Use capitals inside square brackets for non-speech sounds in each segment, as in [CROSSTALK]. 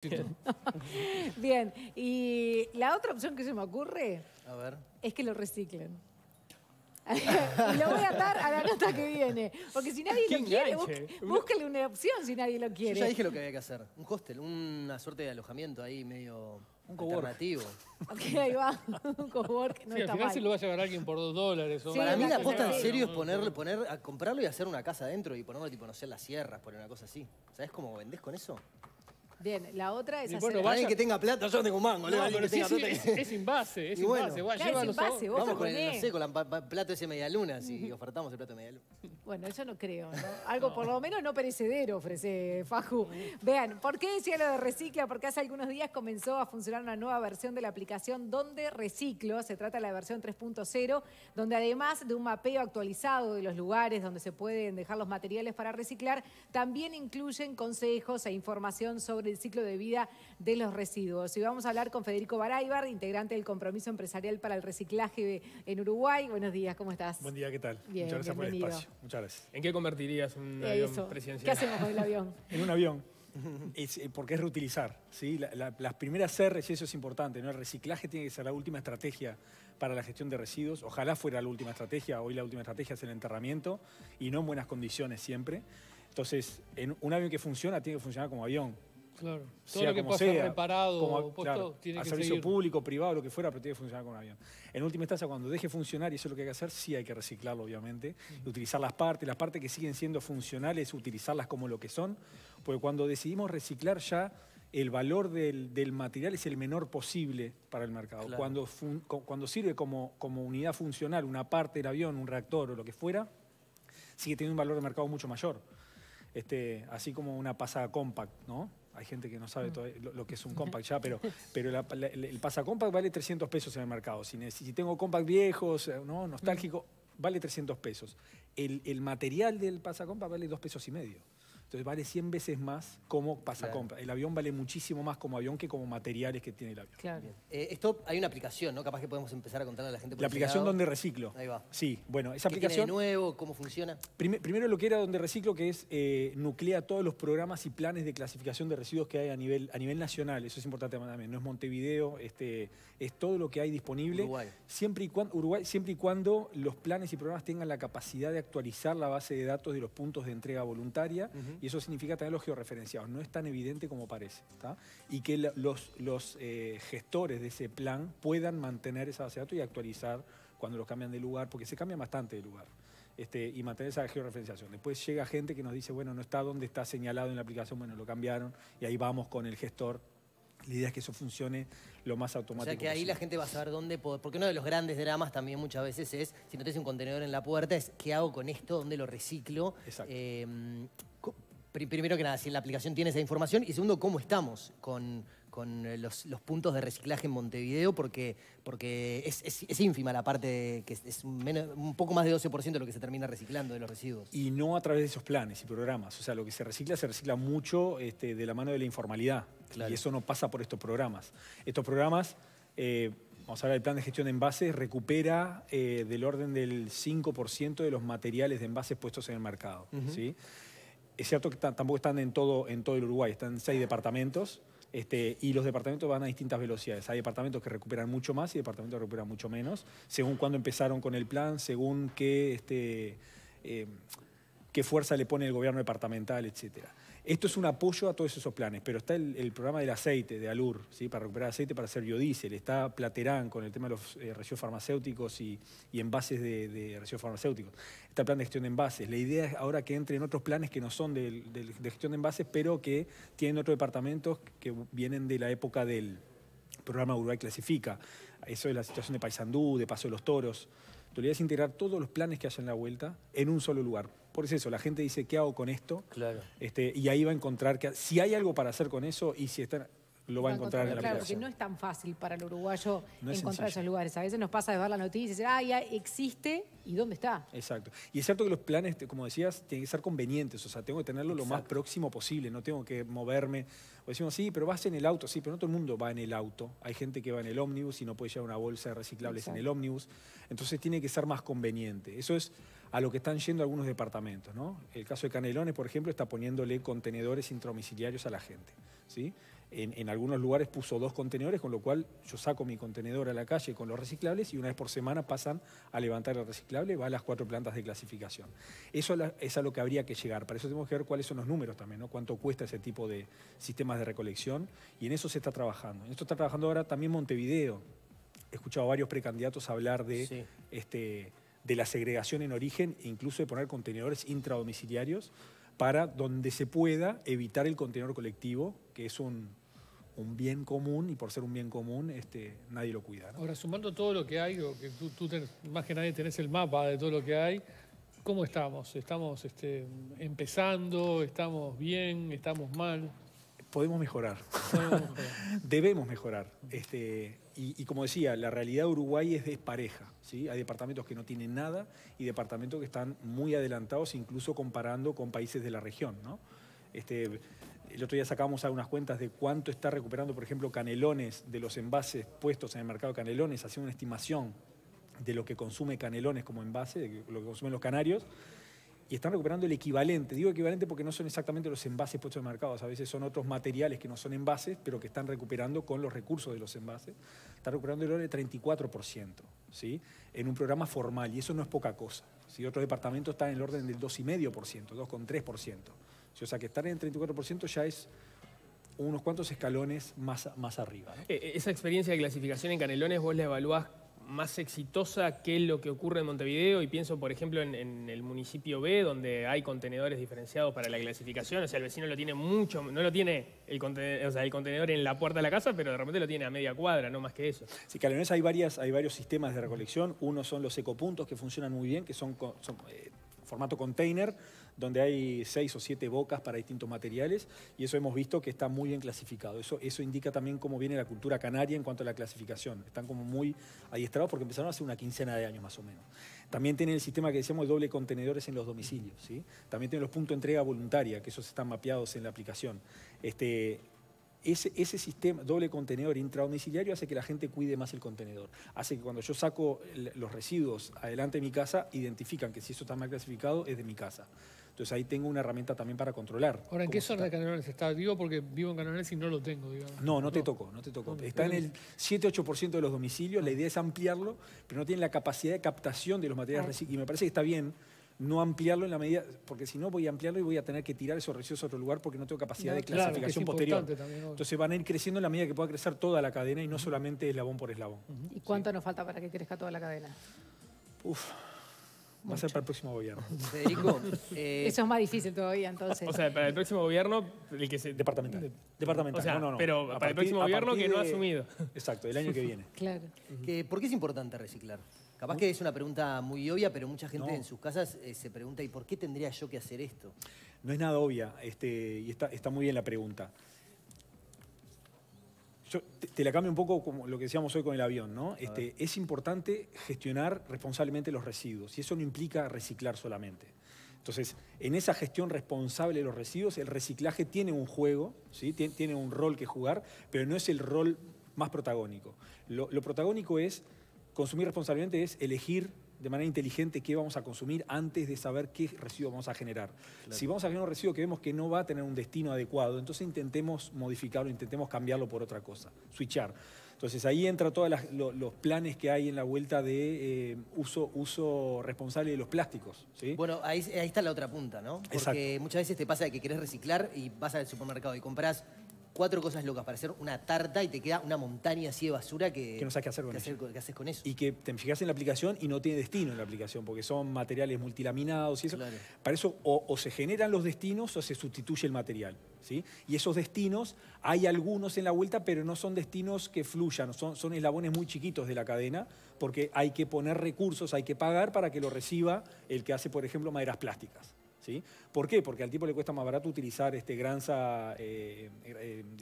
[LAUGHS] Bien, y la otra opción que se me ocurre es que lo reciclen. [LAUGHS] lo voy a atar a la nota que viene. Porque si nadie lo quiere, búscale una opción si nadie lo quiere. Yo ya dije lo que había que hacer. Un hostel, una suerte de alojamiento ahí medio un Ok, ahí va. un cowork no sí, está al final lo va a llevar alguien por dos dólares. Para mí la posta en serio es ponerle, comprarlo y hacer una casa adentro y ponerlo tipo, no en las sierras, poner una cosa así. ¿Sabes cómo vendés con eso? Bien, la otra es y bueno, que tenga plata, yo tengo mango. No, Es, invase, es bueno, invase. Claro, es invase Vamos con el, no el plato ese luna si [LAUGHS] ofertamos el plato medialuna. Bueno, eso no creo, ¿no? Algo por lo menos no perecedero ofrece Faju. Vean, ¿por qué decía lo de Recicla? Porque hace algunos días comenzó a funcionar una nueva versión de la aplicación Donde Reciclo. Se trata de la versión 3.0, donde además de un mapeo actualizado de los lugares donde se pueden dejar los materiales para reciclar, también incluyen consejos e información sobre del ciclo de vida de los residuos. Y vamos a hablar con Federico Baraibar, integrante del Compromiso Empresarial para el Reciclaje en Uruguay. Buenos días, ¿cómo estás? Buen día, ¿qué tal? Muchas gracias por el espacio. Muchas gracias. ¿En qué convertirías un avión presidencial? ¿Qué hacemos con el avión? [LAUGHS] en un avión. porque es reutilizar. ¿sí? las primeras CR, y eso es importante, ¿no? el reciclaje tiene que ser la última estrategia para la gestión de residuos. Ojalá fuera la última estrategia, hoy la última estrategia es el enterramiento y no en buenas condiciones siempre. Entonces, un avión que funciona tiene que funcionar como avión. Claro. Todo lo que pueda ser reparado, puesto, tiene a servicio público, privado, lo que fuera, pero tiene que funcionar con un avión. En última instancia, cuando deje funcionar, y eso es lo que hay que hacer, sí hay que reciclarlo, obviamente, utilizar las partes, las partes que siguen siendo funcionales, utilizarlas como lo que son, porque cuando decidimos reciclar ya el valor del, material es el menor posible para el mercado. Cuando, cuando sirve como, como, unidad funcional, una parte del avión, un reactor o lo que fuera, sigue teniendo un valor de mercado mucho mayor. Este, así como una pasada compact, ¿no? Hay gente que no sabe mm. todo lo, que es un compact ya, pero, [LAUGHS] pero el pasacompact vale 300 pesos en el mercado. Si, si tengo compact viejos, eh, ¿no? Mm. nostálgico, vale 300 pesos. El, el material del pasacompact vale 2 pesos y medio. Entonces vale 100 veces más como pasacompra. El avión vale muchísimo más como avión que como materiales que tiene el avión. Claro. Eh, esto hay una aplicación, ¿no? Capaz que podemos empezar a contarle a la gente. la aplicación donde reciclo. Ahí va. Sí, bueno, esa ¿Qué aplicación. de nuevo? ¿Cómo funciona? primero lo que era donde reciclo, que es eh, nuclea todos los programas y planes de clasificación de residuos que hay a nivel, a nivel nacional. Eso es importante también. No es Montevideo, este, es todo lo que hay disponible. Uruguay. Siempre y cuando, Uruguay, siempre y cuando los planes y programas tengan la capacidad de actualizar la base de datos de los puntos de entrega voluntaria y eso significa tenerlos georreferenciados. No es tan evidente como parece. Y que los, los eh, gestores de ese plan puedan mantener esa base de datos y actualizar cuando los cambian de lugar, porque se cambian bastante de lugar. Este, y mantener esa georreferenciación. Después llega gente que nos dice, bueno, no está donde está señalado en la aplicación, bueno, lo cambiaron y ahí vamos con el gestor la idea es que eso funcione lo más automático. O sea, que ahí la gente va a saber dónde Porque uno de los grandes dramas también muchas veces es, si no tienes un contenedor en la puerta, es qué hago con esto, dónde lo reciclo. Exacto. Eh, primero que nada, si la aplicación tiene esa información y segundo, cómo estamos con, eh, los, puntos de reciclaje en Montevideo, porque, porque es, ínfima la parte que es menos, un poco más de 12% de lo que se termina reciclando de los residuos. Y no a través de esos planes y programas. O sea, lo que se recicla, se recicla mucho este, de la mano de la informalidad. Y eso no pasa por estos programas. Estos programas, eh, vamos a hablar del plan de gestión de envases, recupera eh, del orden del 5% de los materiales de envases puestos en el mercado. ¿sí? es cierto que tampoco están en todo, el Uruguay, están en seis departamentos. Este, y los departamentos van a distintas velocidades. Hay departamentos que recuperan mucho más y departamentos que recuperan mucho menos, según cuándo empezaron con el plan, según qué este, eh, qué fuerza le pone el gobierno departamental, etc. Esto es un apoyo a todos esos planes, pero está el, programa del aceite, de Alur, ¿sí? para recuperar aceite, para hacer biodiesel, está Platerán con el tema de los eh, residuos farmacéuticos y, envases de, residuos farmacéuticos, está el plan de gestión de envases. La idea es ahora que entren otros planes que no son de, gestión de envases, pero que tienen otros departamentos que vienen de la época del programa Uruguay Clasifica. Eso es la situación de Paysandú, de Paso de los Toros. La idea es integrar todos los planes que hacen la vuelta en un solo lugar por eso, la gente dice, ¿qué hago con esto? Claro. Este, y ahí va a encontrar que si hay algo para hacer con eso y si están lo va a encontrar en la Claro, porque no es tan fácil para el uruguayo encontrar esos lugares. A veces nos pasa de ver la noticia y decir, ah, ya existe, ¿y dónde está? Exacto. Y es cierto que los planes, como decías, tienen que ser convenientes. O sea, tengo que tenerlo lo más próximo posible. No tengo que moverme. O decimos, sí, pero vas en el auto. Sí, pero no todo el mundo va en el auto. Hay gente que va en el ómnibus y no puede llevar una bolsa de reciclables en el ómnibus. Entonces tiene que ser más conveniente. Eso es a lo que están yendo algunos departamentos. ¿no? El caso de Canelones, por ejemplo, está poniéndole contenedores intromiciliarios a la gente. ¿sí? en, algunos lugares puso dos contenedores, con lo cual yo saco mi contenedor a la calle con los reciclables y una vez por semana pasan a levantar el reciclable, va a las cuatro plantas de clasificación. Eso es a lo que habría que llegar. Para eso tenemos que ver cuáles son los números también, ¿no? cuánto cuesta ese tipo de sistemas de recolección y en eso se está trabajando. En esto está trabajando ahora también Montevideo. He escuchado a varios precandidatos hablar de este, de la segregación en origen e incluso de poner contenedores intradomiciliarios para donde se pueda evitar el contenedor colectivo, que es un, un bien común y por ser un bien común este, nadie lo cuida. Ahora, sumando todo lo que hay, que tú, más que nadie tenés el mapa de todo lo que hay, ¿cómo estamos? ¿Estamos este, empezando? ¿Estamos bien? ¿Estamos mal? Podemos mejorar. [LAUGHS] Debemos mejorar. Este, y, como decía, la realidad de Uruguay es despareja. ¿sí? Hay departamentos que no tienen nada y departamentos que están muy adelantados, incluso comparando con países de la región. ¿no? Este, el otro día sacamos algunas cuentas de cuánto está recuperando, por ejemplo, Canelones de los envases puestos en el mercado Canelones, haciendo una estimación de lo que consume Canelones como envase, de lo que consumen los canarios, y están recuperando el equivalente. Digo equivalente porque no son exactamente los envases puestos en el mercado, a veces son otros materiales que no son envases, pero que están recuperando con los recursos de los envases. Están recuperando el orden del 34%, ¿sí? en un programa formal, y eso no es poca cosa. Si Otros departamentos están en el orden del 2,5%, 2,3%. O sea, que estar en el 34% ya es unos cuantos escalones más, más arriba. Eh, eh, esa experiencia de clasificación en Canelones, vos la evaluás más exitosa que lo que ocurre en Montevideo y pienso, por ejemplo, en, el municipio B, donde hay contenedores diferenciados para la clasificación. O sea, el vecino lo tiene mucho, no lo tiene el contenedor, o sea, el contenedor en la puerta de la casa, pero de repente lo tiene a media cuadra, no más que eso. Sí, Canelones hay, varias, hay varios sistemas de recolección. Uno son los ecopuntos que funcionan muy bien, que son, eh, formato container, donde hay seis o siete bocas para distintos materiales, y eso hemos visto que está muy bien clasificado. Eso, eso indica también cómo viene la cultura canaria en cuanto a la clasificación. Están como muy adiestrados porque empezaron hace una quincena de años más o menos. También tienen el sistema que decíamos el doble contenedores en los domicilios. ¿sí? También tienen los puntos de entrega voluntaria, que esos están mapeados en la aplicación. Este, ese, ese, sistema, doble contenedor intradomiciliario, hace que la gente cuide más el contenedor. Hace que cuando yo saco los residuos adelante de mi casa, identifican que si eso está mal clasificado es de mi casa. Entonces ahí tengo una herramienta también para controlar. Ahora, ¿en qué zona de Canelones está? vivo porque vivo en Canelones y no lo tengo, No, no te tocó. no te tocó está en el 7-8% de los domicilios, la idea es ampliarlo, pero no tiene la capacidad de captación de los materiales Y me parece que está bien, no ampliarlo en la medida, porque si no voy a ampliarlo y voy a tener que tirar esos residuos a otro lugar porque no tengo capacidad de clasificación posterior. Entonces van a ir creciendo en la medida que pueda crecer toda la cadena y no solamente eslabón por eslabón. ¿Y cuánto nos falta para que crezca toda la cadena? Uf, Va a ser para el próximo gobierno. [LAUGHS] Federico. Eh, Eso es más difícil todavía, entonces. O sea, para el próximo gobierno, el Departamental. Departamental, no, no, no. Pero para el próximo gobierno que no ha asumido. Exacto, el año que viene. [LAUGHS] Claro. ¿Por qué es importante reciclar? Capaz que es una pregunta muy obvia, pero mucha gente en sus casas eh, se pregunta, ¿y por qué tendría yo que hacer esto? No es nada obvia, este, y está, está muy bien la pregunta. Yo te, la cambio un poco como lo que decíamos hoy con el avión, ¿no? Este, es importante gestionar responsablemente los residuos, y eso no implica reciclar solamente. Entonces, en esa gestión responsable de los residuos, el reciclaje tiene un juego, ¿sí? tiene un rol que jugar, pero no es el rol más protagónico. Lo, lo protagónico es Consumir responsablemente es elegir de manera inteligente qué vamos a consumir antes de saber qué residuo vamos a generar. Si vamos a generar un residuo que vemos que no va a tener un destino adecuado, entonces intentemos modificarlo, intentemos cambiarlo por otra cosa, switchar. Entonces ahí entra todos los planes que hay en la vuelta de eh, uso, uso responsable de los plásticos. Bueno, ahí, está la otra punta, ¿no? Porque muchas veces te pasa de que querés reciclar y vas al supermercado y compras cuatro cosas locas para hacer una tarta y te queda una montaña así de basura que, que no sabes qué hacer con eso. Hacer, haces con eso. Y que te fijas en la aplicación y no tiene destino en la aplicación, porque son materiales multilaminados y eso. Para eso o, se generan los destinos o se sustituye el material. ¿sí? Y esos destinos, hay algunos en la vuelta, pero no son destinos que fluyan, son, son eslabones muy chiquitos de la cadena, porque hay que poner recursos, hay que pagar para que lo reciba el que hace, por ejemplo, maderas plásticas. ¿Sí? ¿Por qué? Porque al tipo le cuesta más barato utilizar este granza eh,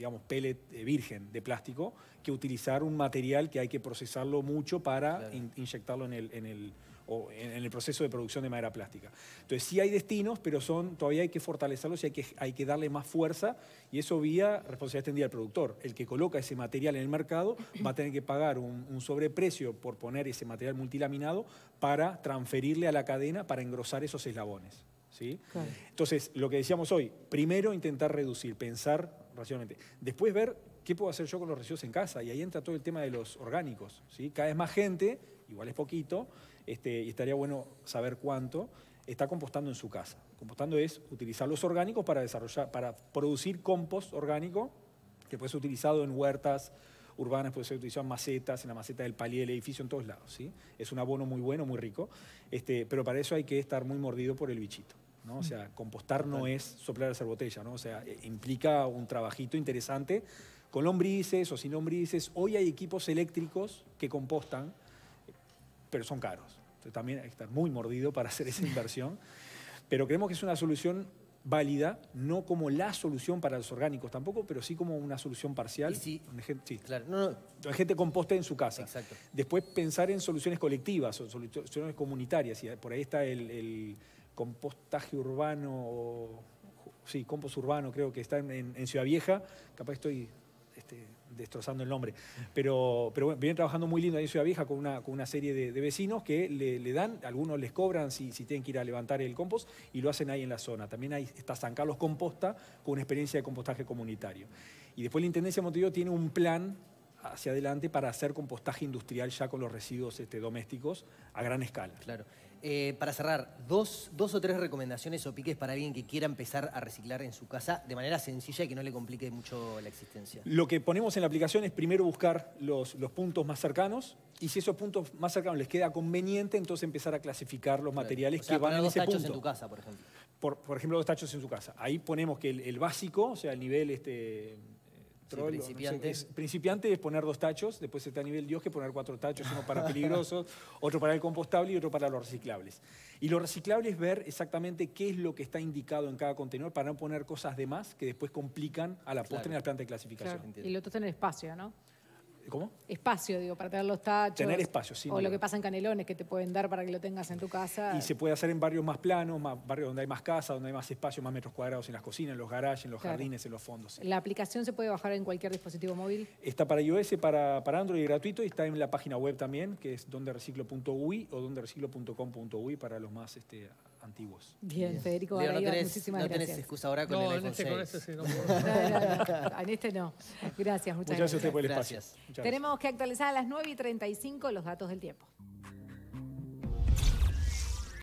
digamos, pellet eh, virgen de plástico que utilizar un material que hay que procesarlo mucho para inyectarlo en el, en el o en, el proceso de producción de madera plástica. Entonces sí hay destinos, pero son, todavía hay que fortalecerlos y hay que, hay que darle más fuerza y eso vía responsabilidad extendida al productor. El que coloca ese material en el mercado va a tener que pagar un, sobreprecio por poner ese material multilaminado para transferirle a la cadena para engrosar esos eslabones. ¿sí? Entonces, lo que decíamos hoy, primero intentar reducir, pensar Después ver qué puedo hacer yo con los residuos en casa. Y ahí entra todo el tema de los orgánicos. Cada vez más gente, igual es poquito, este, y estaría bueno saber cuánto, está compostando en su casa. Compostando es utilizar los orgánicos para, desarrollar, para producir compost orgánico que puede ser utilizado en huertas urbanas, puede ser utilizado en macetas, en la maceta del pali del edificio, en todos lados. Es un abono muy bueno, muy rico, este, pero para eso hay que estar muy mordido por el bichito. O sea, compostar no es soplar hacer botella, ¿no? O sea, eh, implica un trabajito interesante con lombrices o sin lombrices. Hoy hay equipos eléctricos que compostan, pero son caros. Entonces también hay estar muy mordido para hacer esa inversión. Pero creemos que es una solución válida, no como la solución para los orgánicos tampoco, pero sí como una solución parcial. Sí, Claro, La gente composta en su casa. Exacto. Después pensar en soluciones colectivas, o soluciones comunitarias, por ahí está el compostaje urbano, sí, compost urbano creo que está en, Ciudad Vieja, capaz estoy este, destrozando el nombre, pero, pero bueno, vienen trabajando muy lindo ahí en Ciudad Vieja con una, serie de, vecinos que le, dan, algunos les cobran si, tienen que ir a levantar el compost y lo hacen ahí en la zona. También está San Carlos Composta con una experiencia de compostaje comunitario. Y después la Intendencia de Montevideo tiene un plan hacia adelante para hacer compostaje industrial ya con los residuos este, domésticos a gran escala. Claro. Eh, para cerrar, dos, o tres recomendaciones o piques para alguien que quiera empezar a reciclar en su casa de manera sencilla y que no le complique mucho la existencia. Lo que ponemos en la aplicación es primero buscar los, puntos más cercanos y si esos puntos más cercanos les queda conveniente, entonces empezar a clasificar los materiales que van a dos tachos en tu casa, por ejemplo. Por, por, ejemplo, dos tachos en su casa. Ahí ponemos que el, básico, o sea, el nivel este, el principiante. es, poner dos tachos, después está a nivel Dios que poner cuatro tachos, uno para [LAUGHS] peligrosos, otro para el compostable y otro para los reciclables. Y lo reciclable es ver exactamente qué es lo que está indicado en cada contenedor para no poner cosas de más que después complican a la postre en la planta de clasificación. Y lo otro es tener espacio, ¿no? ¿Cómo? Espacio, digo, para tener los tachos. Tener espacio, sí. O lo que pasa en Canelones, que te pueden dar para que lo tengas en tu casa. Y se puede hacer en barrios más planos, barrios donde hay más casas, donde hay más espacio, más metros cuadrados en las cocinas, en los garajes, en los jardines, en los fondos. ¿La aplicación se puede bajar en cualquier dispositivo móvil? Está para iOS, para, para Android gratuito y está en la página web también, que es donde dondereciclo.ui o donde dondereciclo.com.ui para los más este, antiguos. Bien, Federico Leo, no tenés, muchísimas no gracias. tenés excusa ahora con no, el iPhone en este, 6. Con [LAUGHS] no, no, En este no. Gracias, muchas, muchas gracias. a usted Por el espacio. Tenemos que actualizar a las 9 y 35 los datos del tiempo.